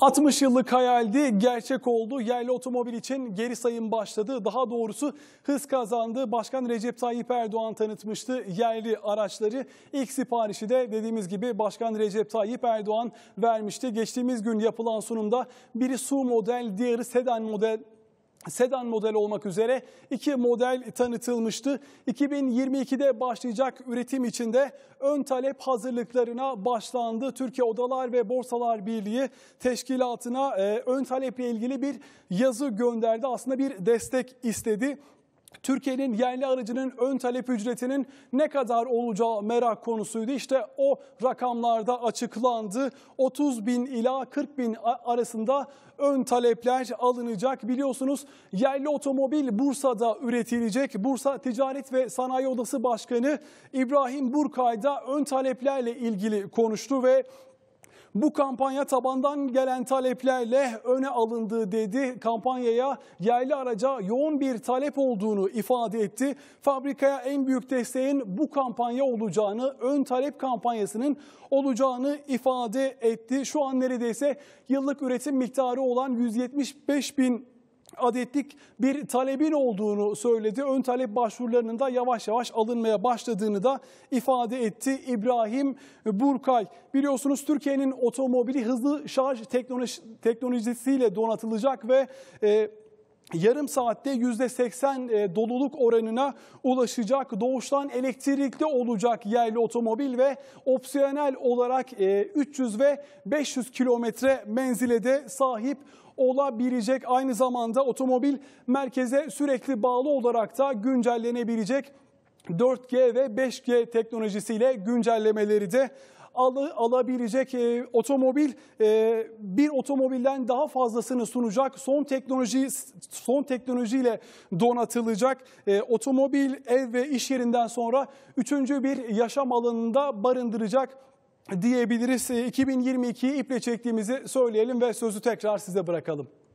60 yıllık hayaldi, gerçek oldu. Yerli otomobil için geri sayım başladı. Daha doğrusu hız kazandı. Başkan Recep Tayyip Erdoğan tanıtmıştı yerli araçları. İlk siparişi de dediğimiz gibi Başkan Recep Tayyip Erdoğan vermişti. Geçtiğimiz gün yapılan sunumda biri SU model, diğeri sedan model sedan model olmak üzere iki model tanıtılmıştı. 2022'de başlayacak üretim için de ön talep hazırlıklarına başlandı. Türkiye Odalar ve Borsalar Birliği teşkilatına e, ön taleple ilgili bir yazı gönderdi. Aslında bir destek istedi. Türkiye'nin yerli aracının ön talep ücretinin ne kadar olacağı merak konusuydu. İşte o rakamlarda açıklandı. 30 bin ila 40 bin arasında ön talepler alınacak. Biliyorsunuz yerli otomobil Bursa'da üretilecek. Bursa Ticaret ve Sanayi Odası Başkanı İbrahim Burkay da ön taleplerle ilgili konuştu ve bu kampanya tabandan gelen taleplerle öne alındığı dedi. Kampanyaya yerli araca yoğun bir talep olduğunu ifade etti. Fabrikaya en büyük desteğin bu kampanya olacağını, ön talep kampanyasının olacağını ifade etti. Şu an neredeyse yıllık üretim miktarı olan 175 bin adetlik bir talebin olduğunu söyledi. Ön talep başvurularının da yavaş yavaş alınmaya başladığını da ifade etti İbrahim Burkay. Biliyorsunuz Türkiye'nin otomobili hızlı şarj teknolojisiyle donatılacak ve e, yarım saatte yüzde %80 e, doluluk oranına ulaşacak. Doğuştan elektrikli olacak yerli otomobil ve opsiyonel olarak 300 e, ve 500 kilometre menzile de sahip olabilecek. Aynı zamanda otomobil merkeze sürekli bağlı olarak da güncellenebilecek. 4G ve 5G teknolojisiyle güncellemeleri de al, alabilecek e, otomobil e, bir otomobilden daha fazlasını sunacak. Son teknoloji son teknolojiyle donatılacak e, otomobil ev ve iş yerinden sonra üçüncü bir yaşam alanında barındıracak diyebiliriz. 2022'yi e, iple çektiğimizi söyleyelim ve sözü tekrar size bırakalım.